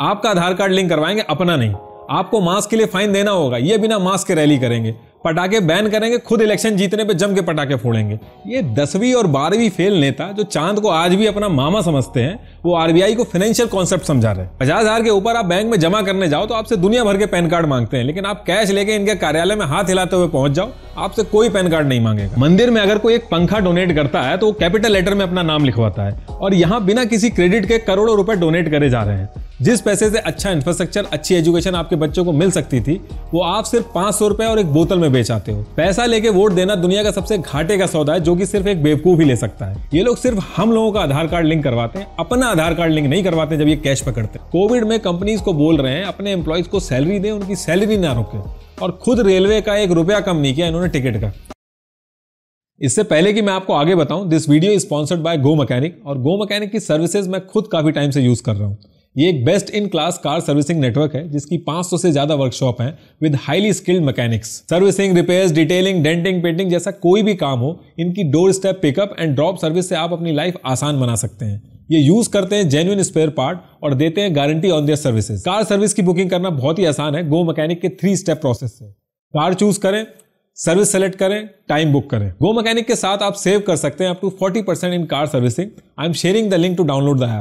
आपका आधार card link करवाएंगे अपना नहीं आपको मास्क के लिए फाइन देना होगा ये बिना मास्क के रैली करेंगे पटाखे बैन करेंगे खुद इलेक्शन जीतने पे जम के पटाखे फोड़ेंगे ये दसवीं और बारहवीं फेल नेता जो चांद को आज भी अपना मामा समझते हैं वो आरबीआई को फाइनेंशियल कॉन्सेप्ट समझा रहे हैं पचास हजार के ऊपर आप बैंक में जमा करने जाओ तो आपसे दुनिया भर के पैन कार्ड मांगते हैं लेकिन आप कैश लेके इनके कार्यालय में हाथ हिलाते हुए पहुंच जाओ आपसे कोई पैन कार्ड नहीं मांगेगा मंदिर में अगर कोई एक पंखा डोनेट करता है तो वो कैपिटल लेटर में अपना नाम लिखवाता है और यहाँ बिना किसी क्रेडिट के करोड़ों रुपए डोनेट करे जा रहे हैं जिस पैसे से अच्छा इंफ्रास्ट्रक्चर अच्छी एजुकेशन आपके बच्चों को मिल सकती थी वो आप सिर्फ पांच सौ रुपए और एक बोतल में बेच आते हो पैसा लेके वोट देना दुनिया का सबसे घाटे का सौदा है जो कि सिर्फ एक बेवकूफ ही ले सकता है ये लोग सिर्फ हम लोगों का आधार कार्ड लिंक करवाते हैं अपना आधार कार्ड लिंक नहीं करवाते जब ये कैश पकड़ते हैं कोविड में कंपनीज को बोल रहे हैं अपने एम्प्लॉयज को सैलरी दें उनकी सैलरी ना रोके और खुद रेलवे का एक रुपया कम नहीं किया इन्होंने टिकट का इससे पहले कि मैं आपको आगे बताऊं this video sponsored by GoMechanic और गो मैकेनिक की सर्विसेज मैं खुद काफी टाइम से यूज कर रहा हूं ये एक best in class car servicing network है जिसकी 500 से ज्यादा वर्कशॉप हैं with highly skilled mechanics servicing repairs detailing denting painting जैसा कोई भी काम हो इनकी doorstep pickup and drop service से आप अपनी लाइफ आसान बना सकते हैं ये यूज करते हैं जेन्यून स्पेयर पार्ट और देते हैं guarantee on their services car service की बुकिंग करना बहुत ही आसान है गो मैकेनिक के थ्री स्टेप प्रोसेस से कार चूज करें सर्विस सेलेक्ट करें टाइम बुक करें गो मैकेनिक के साथ आप सेव कर सकते हैं up to 40% in car servicing I am sharing the link to download the app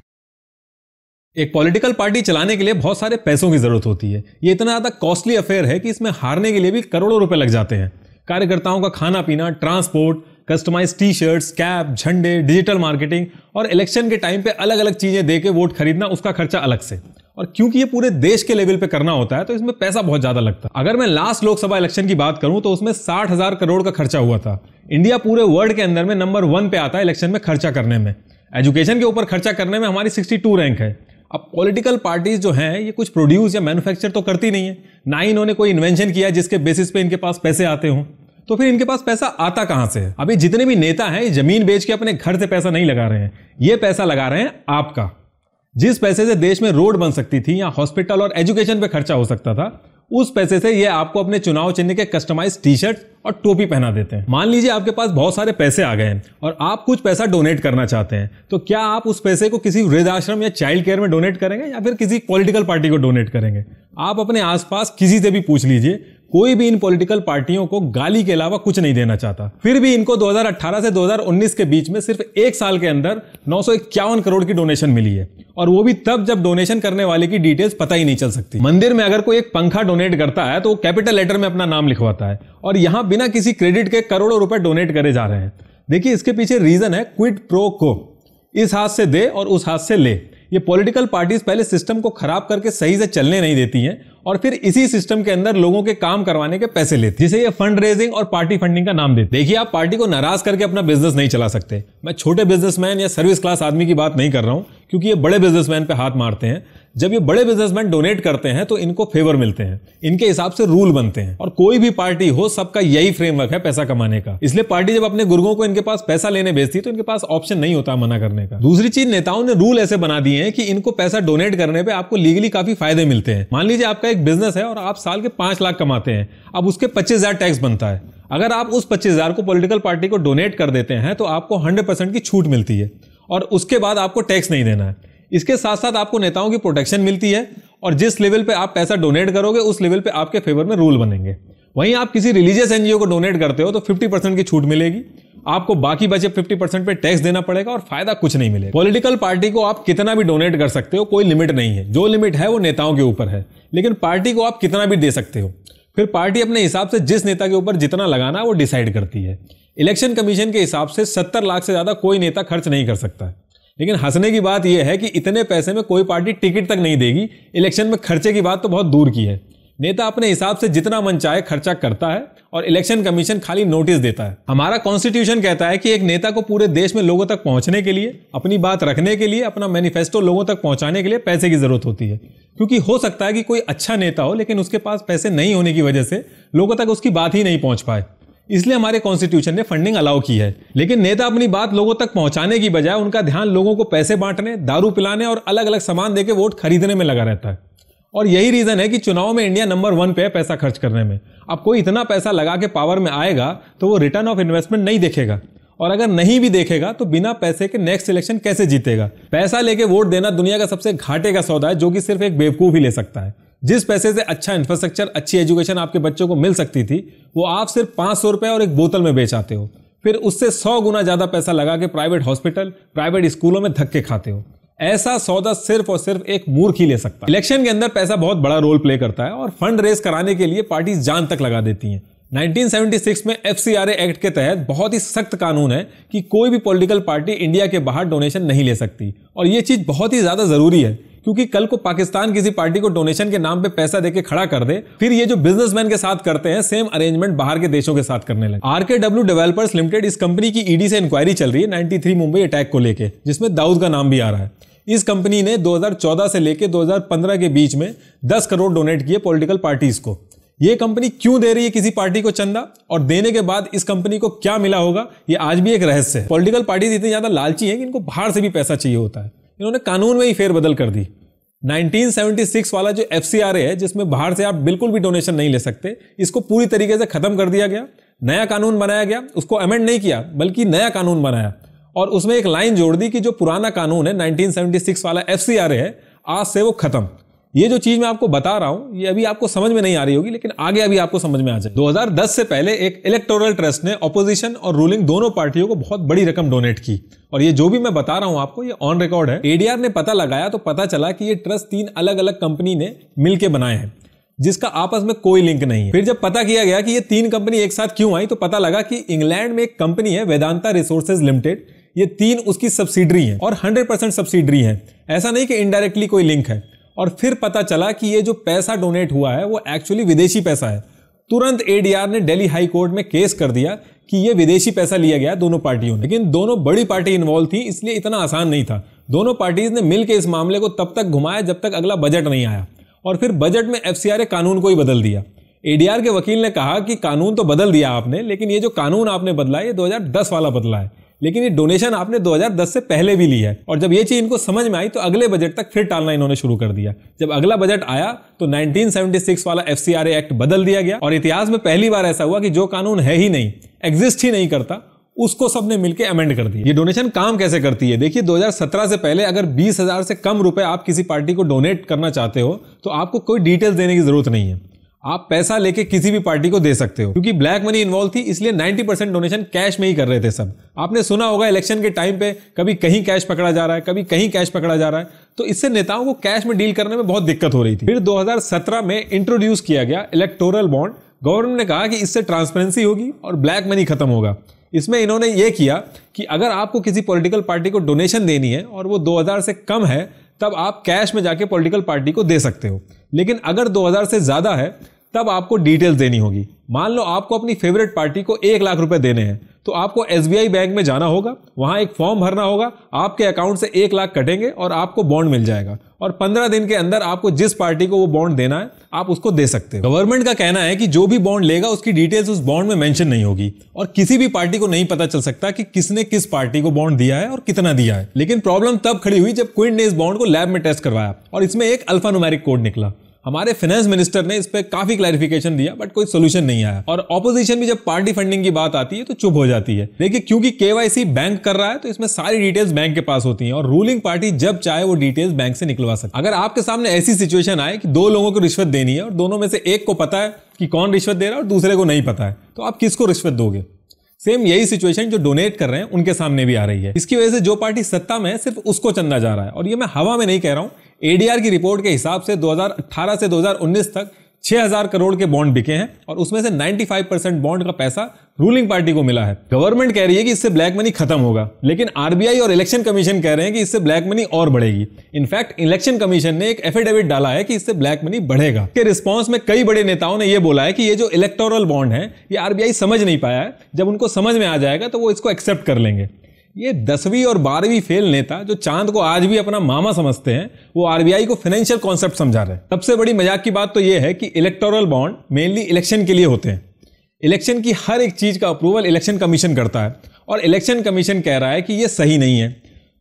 एक पॉलिटिकल पार्टी चलाने के लिए बहुत सारे पैसों की जरूरत होती है ये इतना ज़्यादा कॉस्टली अफेयर है कि इसमें हारने के लिए भी करोड़ों रुपए लग जाते हैं कार्यकर्ताओं का खाना पीना transport customize T shirts cap झंडे डिजिटल मार्केटिंग और इलेक्शन के टाइम पे अलग अलग चीज़ें दे के वोट खरीदना उसका खर्चा अलग से और क्योंकि ये पूरे देश के लेवल पे करना होता है तो इसमें पैसा बहुत ज़्यादा लगता है अगर मैं लास्ट लोकसभा इलेक्शन की बात करूं तो उसमें साठ हज़ार करोड़ का खर्चा हुआ था इंडिया पूरे वर्ल्ड के अंदर में नंबर वन पे आता है इलेक्शन में खर्चा करने में एजुकेशन के ऊपर खर्चा करने में हमारी सिक्सटी रैंक है अब पॉलिटिकल पार्टीज जो हैं ये कुछ प्रोड्यूस या मैन्युफैक्चर तो करती नहीं है ना ही इन्होंने कोई इन्वेंशन किया जिसके बेसिस पे इनके पास पैसे आते हों तो फिर इनके पास पैसा आता कहां से है अभी जितने भी नेता हैं ये जमीन बेच के अपने घर से पैसा नहीं लगा रहे हैं ये पैसा लगा रहे हैं आपका जिस पैसे से देश में रोड बन सकती थी या हॉस्पिटल और एजुकेशन पे खर्चा हो सकता था उस पैसे से ये आपको अपने चुनाव चिन्ह के कस्टमाइज टी शर्ट और टोपी पहना देते हैं मान लीजिए आपके पास बहुत सारे पैसे आ गए हैं और आप कुछ पैसा डोनेट करना चाहते हैं तो क्या आप उस पैसे को किसी वृद्धाश्रम या चाइल्ड केयर में डोनेट करेंगे या फिर किसी पॉलिटिकल पार्टी को डोनेट करेंगे आप अपने आसपास किसी से भी पूछ लीजिए कोई भी इन पॉलिटिकल पार्टियों को गाली के अलावा कुछ नहीं देना चाहता फिर भी इनको 2018 से 2019 के बीच में सिर्फ एक साल के अंदर नौ करोड़ की डोनेशन मिली है और वो भी तब जब डोनेशन करने वाले की डिटेल्स पता ही नहीं चल सकती मंदिर में अगर कोई एक पंखा डोनेट करता है तो वो कैपिटल लेटर में अपना नाम लिखवाता है और यहाँ बिना किसी क्रेडिट के करोड़ों रुपए डोनेट करे जा रहे हैं देखिए इसके पीछे रीजन है क्विड प्रो को इस हाथ से दे और उस हाथ से ले ये पॉलिटिकल पार्टीज पहले सिस्टम को खराब करके सही से चलने नहीं देती हैं और फिर इसी सिस्टम के अंदर लोगों के काम करवाने के पैसे लेते जिसे ये फंड रेजिंग और पार्टी फंडिंग का नाम देते देखिए आप पार्टी को नाराज करके अपना बिजनेस नहीं चला सकते मैं छोटे बिजनेसमैन या सर्विस क्लास आदमी की बात नहीं कर रहा हूँ क्योंकि ये बड़े बिजनेसमैन पे हाथ मारते हैं जब ये बड़े बिजनेसमैन डोनेट करते हैं तो इनको फेवर मिलते हैं इनके हिसाब से रूल बनते हैं और कोई भी पार्टी हो सबका यही फ्रेमवर्क है पैसा कमाने का इसलिए पार्टी जब अपने गुर्गों को इनके पास पैसा लेने भेजती तो इनके पास ऑप्शन नहीं होता मना करने का दूसरी चीज नेताओं ने रूल ऐसे बना दिए हैं कि इनको पैसा डोनेट करने पर आपको लीगली काफी फायदे मिलते हैं मान लीजिए आपका एक बिजनेस है और आप साल के पांच लाख कमाते हैं अब उसके पच्चीस टैक्स बनता है अगर आप उस पच्चीस हजार को पॉलिटिकल पार्टी को डोनेट कर देते हैं तो आपको हंड्रेड परसेंट की छूट मिलती है और उसके बाद आपको टैक्स नहीं देना है इसके साथ साथ आपको नेताओं की प्रोटेक्शन मिलती है और जिस लेवल पे आप पैसा डोनेट करोगे उस लेवल पे आपके फेवर में रूल बनेंगे वहीं आप किसी रिलीजियस एनजीओ को डोनेट करते हो तो 50 परसेंट की छूट मिलेगी आपको बाकी बचे 50 परसेंट पे टैक्स देना पड़ेगा और फायदा कुछ नहीं मिलेगा पॉलिटिकल पार्टी को आप कितना भी डोनेट कर सकते हो कोई लिमिट नहीं है जो लिमिट है वो नेताओं के ऊपर है लेकिन पार्टी को आप कितना भी दे सकते हो फिर पार्टी अपने हिसाब से जिस नेता के ऊपर जितना लगाना है वो डिसाइड करती है इलेक्शन कमीशन के हिसाब से सत्तर लाख से ज़्यादा कोई नेता खर्च नहीं कर सकता है लेकिन हंसने की बात यह है कि इतने पैसे में कोई पार्टी टिकट तक नहीं देगी इलेक्शन में खर्चे की बात तो बहुत दूर की है नेता अपने हिसाब से जितना मन चाहे खर्चा करता है और इलेक्शन कमीशन खाली नोटिस देता है हमारा कॉन्स्टिट्यूशन कहता है कि एक नेता को पूरे देश में लोगों तक पहुंचने के लिए अपनी बात रखने के लिए अपना मैनिफेस्टो लोगों तक पहुंचाने के लिए पैसे की जरूरत होती है क्योंकि हो सकता है कि कोई अच्छा नेता हो लेकिन उसके पास पैसे नहीं होने की वजह से लोगों तक उसकी बात ही नहीं पहुंच पाए इसलिए हमारे कॉन्स्टिट्यूशन ने फंडिंग अलाउ की है लेकिन नेता अपनी बात लोगों तक पहुंचाने की बजाय उनका ध्यान लोगों को पैसे बांटने दारू पिलाने और अलग अलग सामान देके वोट खरीदने में लगा रहता है और यही रीजन है कि चुनाव में इंडिया नंबर वन पे है पैसा खर्च करने में अब कोई इतना पैसा लगा के पावर में आएगा तो वो रिटर्न ऑफ इन्वेस्टमेंट नहीं देखेगा और अगर नहीं भी देखेगा तो बिना पैसे के नेक्स्ट इलेक्शन कैसे जीतेगा पैसा लेके वोट देना दुनिया का सबसे घाटे का सौदा है जो कि सिर्फ एक बेवकूफ ही ले सकता है जिस पैसे से अच्छा इंफ्रास्ट्रक्चर अच्छी एजुकेशन आपके बच्चों को मिल सकती थी वो आप सिर्फ पाँच सौ रुपये और एक बोतल में बेच आते हो फिर उससे सौ गुना ज़्यादा पैसा लगा के प्राइवेट हॉस्पिटल प्राइवेट स्कूलों में धक्के खाते हो ऐसा सौदा सिर्फ और सिर्फ एक मूर्ख ही ले सकता है इलेक्शन के अंदर पैसा बहुत बड़ा रोल प्ले करता है और फंड रेज कराने के लिए पार्टी जान तक लगा देती हैं 1976 में एफ एक्ट के तहत बहुत ही सख्त कानून है कि कोई भी पॉलिटिकल पार्टी इंडिया के बाहर डोनेशन नहीं ले सकती और ये चीज़ बहुत ही ज़्यादा ज़रूरी है क्योंकि कल को पाकिस्तान किसी पार्टी को डोनेशन के नाम पे पैसा देके खड़ा कर दे फिर ये जो बिजनेसमैन के साथ करते हैं सेम अरेंजमेंट बाहर के देशों के साथ करने लगे आरके डब्ल्यू डेवलपर्स लिमिटेड इस कंपनी की ईडी से इंक्वायरी चल रही है 93 मुंबई अटैक को लेकर जिसमें दाऊद का नाम भी आ रहा है इस कंपनी ने 2014 से लेकर 2015 के बीच में 10 करोड़ डोनेट किए पॉलिटिकल पार्टीज को ये कंपनी क्यों दे रही है किसी पार्टी को चंदा और देने के बाद इस कंपनी को क्या मिला होगा ये आज भी एक रहस्य है पॉलिटिकल पार्टीज इतनी ज्यादा लालची है कि इनको बाहर से भी पैसा चाहिए होता है इन्होंने कानून में ही फेरबदल कर दी 1976 वाला जो एफ है जिसमें बाहर से आप बिल्कुल भी डोनेशन नहीं ले सकते इसको पूरी तरीके से खत्म कर दिया गया नया कानून बनाया गया उसको अमेंड नहीं किया बल्कि नया कानून बनाया और उसमें एक लाइन जोड़ दी कि जो पुराना कानून है 1976 वाला एफ है आज से वो खत्म ये जो चीज मैं आपको बता रहा हूं ये अभी आपको समझ में नहीं आ रही होगी लेकिन आगे अभी आपको समझ में आ जाए 2010 से पहले एक इलेक्टोरल ट्रस्ट ने ऑपोजिशन और रूलिंग दोनों पार्टियों को बहुत बड़ी रकम डोनेट की और ये जो भी मैं बता रहा हूं आपको ये ऑन रिकॉर्ड है एडीआर ने पता लगाया तो पता चला कि ये ट्रस्ट तीन अलग अलग कंपनी ने मिलकर बनाए हैं जिसका आपस में कोई लिंक नहीं है फिर जब पता किया गया कि ये तीन कंपनी एक साथ क्यों आई तो पता लगा कि इंग्लैंड में एक कंपनी है वेदांता रिसोर्सेज लिमिटेड ये तीन उसकी सब्सिडरी है और 100% सब्सिडरी है ऐसा नहीं कि इनडायरेक्टली कोई लिंक है और फिर पता चला कि ये जो पैसा डोनेट हुआ है वो एक्चुअली विदेशी पैसा है तुरंत एडीआर ने दिल्ली हाई कोर्ट में केस कर दिया कि ये विदेशी पैसा लिया गया दोनों पार्टियों ने लेकिन दोनों बड़ी पार्टी इन्वॉल्व थी इसलिए इतना आसान नहीं था दोनों पार्टीज ने मिलकर इस मामले को तब तक घुमाया जब तक अगला बजट नहीं आया और फिर बजट में एफ कानून को ही बदल दिया एडीआर के वकील ने कहा कि कानून तो बदल दिया आपने लेकिन ये जो कानून आपने बदला है ये 2010 वाला बदला है लेकिन ये डोनेशन आपने 2010 से पहले भी ली है और जब ये चीज़ इनको समझ में आई तो अगले बजट तक फिर टालना इन्होंने शुरू कर दिया जब अगला बजट आया तो 1976 वाला एफ एक्ट बदल दिया गया और इतिहास में पहली बार ऐसा हुआ कि जो कानून है ही नहीं एग्जिस्ट ही नहीं करता उसको सबने मिलकर अमेंड कर दिया ये डोनेशन काम कैसे करती है देखिए 2017 से पहले अगर 20,000 से कम रुपए आप किसी पार्टी को डोनेट करना चाहते हो तो आपको कोई डिटेल्स देने की जरूरत नहीं है आप पैसा लेके किसी भी पार्टी को दे सकते हो क्योंकि ब्लैक मनी इन्वॉल्व थी इसलिए 90 परसेंट डोनेशन कैश में ही कर रहे थे सब आपने सुना होगा इलेक्शन के टाइम पे कभी कहीं कैश पकड़ा जा रहा है कभी कहीं कैश पकड़ा जा रहा है तो इससे नेताओं को कैश में डील करने में बहुत दिक्कत हो रही थी फिर दो में इंट्रोड्यूस किया गया इलेक्टोरल बॉन्ड गवर्नमेंट ने कहा कि इससे ट्रांसपेरेंसी होगी और ब्लैक मनी खत्म होगा इसमें इन्होंने ये किया कि अगर आपको किसी पॉलिटिकल पार्टी को डोनेशन देनी है और वो 2000 से कम है तब आप कैश में जाके पॉलिटिकल पार्टी को दे सकते हो लेकिन अगर 2000 से ज़्यादा है तब आपको डिटेल्स देनी होगी मान लो आपको अपनी फेवरेट पार्टी को एक लाख रुपए देने हैं तो आपको एस बैंक में जाना होगा वहां एक फॉर्म भरना होगा आपके अकाउंट से एक लाख कटेंगे और आपको बॉन्ड मिल जाएगा और पंद्रह दिन के अंदर आपको जिस पार्टी को वो बॉन्ड देना है आप उसको दे सकते हो गवर्नमेंट का कहना है कि जो भी बॉन्ड लेगा उसकी डिटेल्स उस बॉन्ड में मेंशन नहीं होगी और किसी भी पार्टी को नहीं पता चल सकता कि किसने किस पार्टी को बॉन्ड दिया है और कितना दिया है लेकिन प्रॉब्लम तब खड़ी हुई जब क्विंट ने इस बॉन्ड को लैब में टेस्ट करवाया और इसमें एक अल्फानुमेरिक कोड निकला हमारे फाइनेंस मिनिस्टर ने इस पर काफी क्लैरिफिकेशन दिया बट कोई सोल्यूशन नहीं आया और ऑपोजिशन भी जब पार्टी फंडिंग की बात आती है तो चुप हो जाती है देखिए क्योंकि केवाईसी बैंक कर रहा है तो इसमें सारी डिटेल्स बैंक के पास होती है और रूलिंग पार्टी जब चाहे वो डिटेल्स बैंक से निकलवा सकते अगर आपके सामने ऐसी सिचुएशन आए कि दो लोगों को रिश्वत देनी है और दोनों में से एक को पता है कि कौन रिश्वत दे रहा है और दूसरे को नहीं पता है तो आप किसको रिश्वत दोगे सेम यही सिचुएशन जो डोनेट कर रहे हैं उनके सामने भी आ रही है इसकी वजह से जो पार्टी सत्ता में है सिर्फ उसको चंदा जा रहा है और ये मैं हवा में नहीं कह रहा हूँ एडीआर की रिपोर्ट के हिसाब से 2018 से 2019 तक 6000 करोड़ के बॉन्ड बिके हैं और उसमें से 95 परसेंट बॉन्ड का पैसा रूलिंग पार्टी को मिला है गवर्नमेंट कह रही है कि इससे ब्लैक मनी खत्म होगा लेकिन आरबीआई और इलेक्शन कमीशन कह रहे हैं कि इससे ब्लैक मनी और बढ़ेगी इनफैक्ट इलेक्शन कमीशन ने एक एफिडेविट डाला है कि इससे ब्लैक मनी बढ़ेगा के रिस्पॉन्स में कई बड़े नेताओं ने यह बोला है कि ये जो इलेक्टोरल बॉन्ड है ये आरबीआई समझ नहीं पाया है जब उनको समझ में आ जाएगा तो वो इसको एक्सेप्ट कर लेंगे ये दसवीं और बारहवीं फेल नेता जो चांद को आज भी अपना मामा समझते हैं वो आरबीआई को फाइनेंशियल कॉन्सेप्ट समझा रहे हैं सबसे बड़ी मजाक की बात तो ये है कि इलेक्टोरल बॉन्ड मेनली इलेक्शन के लिए होते हैं इलेक्शन की हर एक चीज़ का अप्रूवल इलेक्शन कमीशन करता है और इलेक्शन कमीशन कह रहा है कि ये सही नहीं है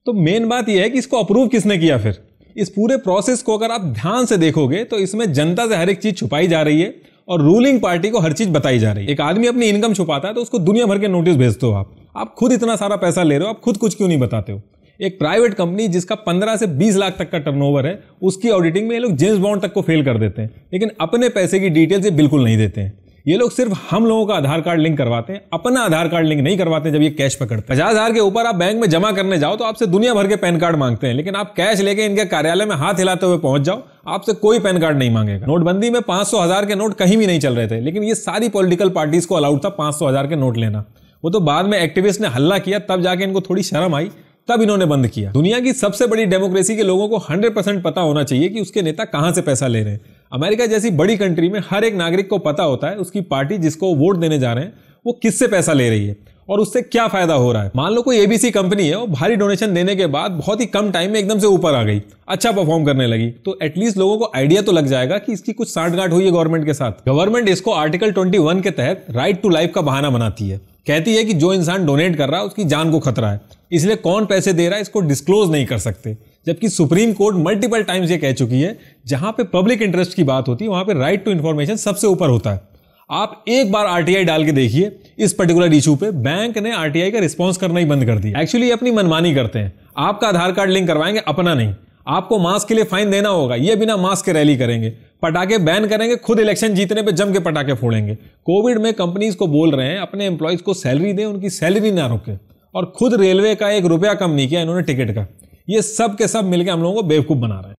तो मेन बात यह है कि इसको अप्रूव किसने किया फिर इस पूरे प्रोसेस को अगर आप ध्यान से देखोगे तो इसमें जनता से हर एक चीज़ छुपाई जा रही है और रूलिंग पार्टी को हर चीज़ बताई जा रही है एक आदमी अपनी इनकम छुपाता है तो उसको दुनिया भर के नोटिस भेजते हो आप आप खुद इतना सारा पैसा ले रहे हो आप खुद कुछ क्यों नहीं बताते हो एक प्राइवेट कंपनी जिसका 15 से 20 लाख तक का टर्नओवर है उसकी ऑडिटिंग में ये लोग जेम्स बॉन्ड तक को फेल कर देते हैं लेकिन अपने पैसे की डिटेल्स ये बिल्कुल नहीं देते हैं ये लोग सिर्फ हम लोगों का आधार कार्ड लिंक करवाते हैं अपना आधार कार्ड लिंक नहीं करवाते जब ये कैश पकड़ते हैं पचास हजार के ऊपर आप बैंक में जमा करने जाओ तो आपसे दुनिया भर के पैन कार्ड मांगते हैं लेकिन आप कैश लेके इनके कार्यालय में हाथ हिलाते हुए पहुंच जाओ आपसे कोई पैन कार्ड नहीं मांगेगा नोटबंदी में पांच हजार के नोट कहीं भी नहीं चल रहे थे लेकिन ये सारी पॉलिटिकल पार्टीज को अलाउड था पांच हजार के नोट लेना वो तो बाद में एक्टिविस्ट ने हल्ला किया तब जाके इनको थोड़ी शर्म आई तब इन्होंने बंद किया दुनिया की सबसे बड़ी डेमोक्रेसी के लोगों को 100 परसेंट पता होना चाहिए कि उसके नेता कहाँ से पैसा ले रहे हैं अमेरिका जैसी बड़ी कंट्री में हर एक नागरिक को पता होता है उसकी पार्टी जिसको वोट देने जा रहे हैं वो किससे पैसा ले रही है और उससे क्या फायदा हो रहा है मान लो कोई एबीसी कंपनी है वो भारी डोनेशन देने के बाद बहुत ही कम टाइम में एकदम से ऊपर आ गई अच्छा परफॉर्म करने लगी तो एटलीस्ट लोगों को आइडिया तो लग जाएगा कि इसकी कुछ गांठ हुई है गवर्नमेंट के साथ गवर्नमेंट इसको आर्टिकल ट्वेंटी के तहत राइट टू लाइफ का बहाना बनाती है कहती है कि जो इंसान डोनेट कर रहा है उसकी जान को खतरा है इसलिए कौन पैसे दे रहा है इसको डिस्क्लोज नहीं कर सकते जबकि सुप्रीम कोर्ट मल्टीपल टाइम्स ये कह चुकी है जहां पे पब्लिक इंटरेस्ट की बात होती है वहां पे राइट टू इंफॉर्मेशन सबसे ऊपर होता है आप एक बार आरटीआई डाल के देखिए इस पर्टिकुलर इशू पे बैंक ने आरटीआई का रिस्पॉन्स करना ही बंद कर दिया एक्चुअली अपनी मनमानी करते हैं आपका आधार कार्ड लिंक करवाएंगे अपना नहीं आपको मास्क के लिए फाइन देना होगा ये बिना मास्क के रैली करेंगे पटाखे बैन करेंगे खुद इलेक्शन जीतने पे जम के पटाखे फोड़ेंगे कोविड में कंपनीज को बोल रहे हैं अपने एम्प्लॉयज़ को सैलरी दें उनकी सैलरी ना रोके और खुद रेलवे का एक रुपया कम नहीं किया इन्होंने टिकट का ये सब के सब मिलकर हम लोगों को बेवकूफ़ बना रहे हैं